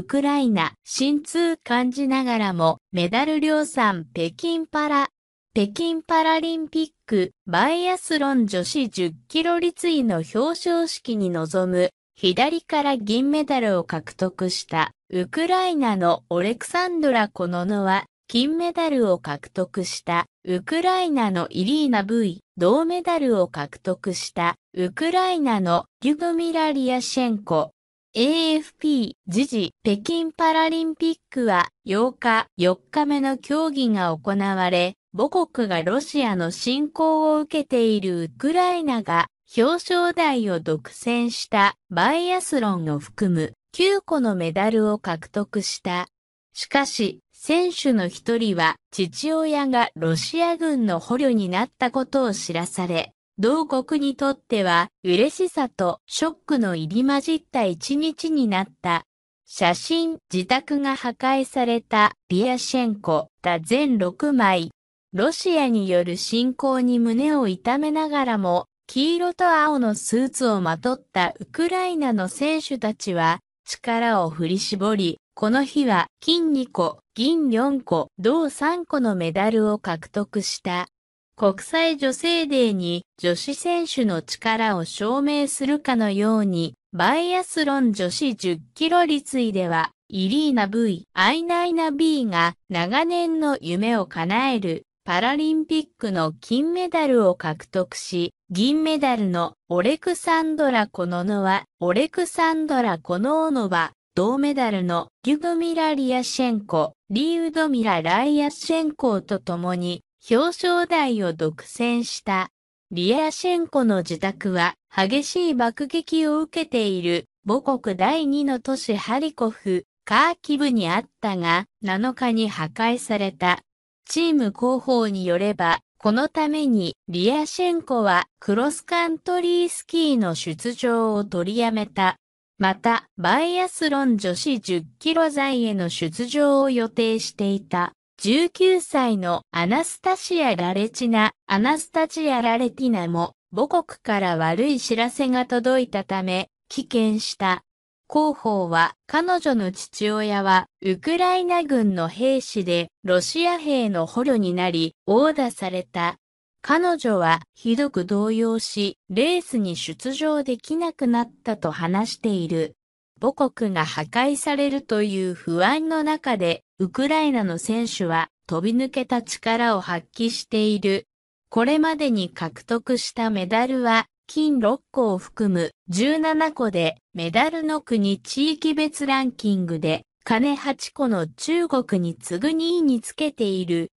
ウクライナ、心通感じながらも、メダル量産北京パラ、北京パラリンピック、バイアスロン女子10キロ立位の表彰式に臨む、左から銀メダルを獲得した、ウクライナのオレクサンドラ・コノノは、金メダルを獲得した、ウクライナのイリーナ・ブイ、銅メダルを獲得した、ウクライナのリュグミラ・リアシェンコ、AFP 時事北京パラリンピックは8日4日目の競技が行われ、母国がロシアの侵攻を受けているウクライナが表彰台を独占したバイアスロンを含む9個のメダルを獲得した。しかし、選手の一人は父親がロシア軍の捕虜になったことを知らされ、同国にとっては嬉しさとショックの入り混じった一日になった。写真、自宅が破壊されたリアシェンコ、だ全6枚。ロシアによる侵攻に胸を痛めながらも、黄色と青のスーツをまとったウクライナの選手たちは、力を振り絞り、この日は金2個、銀4個、銅3個のメダルを獲得した。国際女性デーに女子選手の力を証明するかのように、バイアスロン女子10キロ立位では、イリーナ V、アイナイナ B が長年の夢を叶えるパラリンピックの金メダルを獲得し、銀メダルのオレクサンドラ・コノノは、オレクサンドラ・コノオノは、銅メダルのギュドミラ・リアシェンコ、リーウドミラ・ライアシェンコと共に表彰台を独占したリアシェンコの自宅は激しい爆撃を受けている母国第二の都市ハリコフ、カーキブにあったが7日に破壊された。チーム広報によれば、このためにリアシェンコはクロスカントリースキーの出場を取りやめた。また、バイアスロン女子10キロ台への出場を予定していた。19歳のアナスタシア・ラレチナ、アナスタシア・ラレティナも母国から悪い知らせが届いたため、棄権した。広報は彼女の父親はウクライナ軍の兵士でロシア兵の捕虜になり殴打された。彼女はひどく動揺し、レースに出場できなくなったと話している。母国が破壊されるという不安の中でウクライナの選手は飛び抜けた力を発揮している。これまでに獲得したメダルは金6個を含む17個でメダルの国地域別ランキングで金8個の中国に次ぐ2位につけている。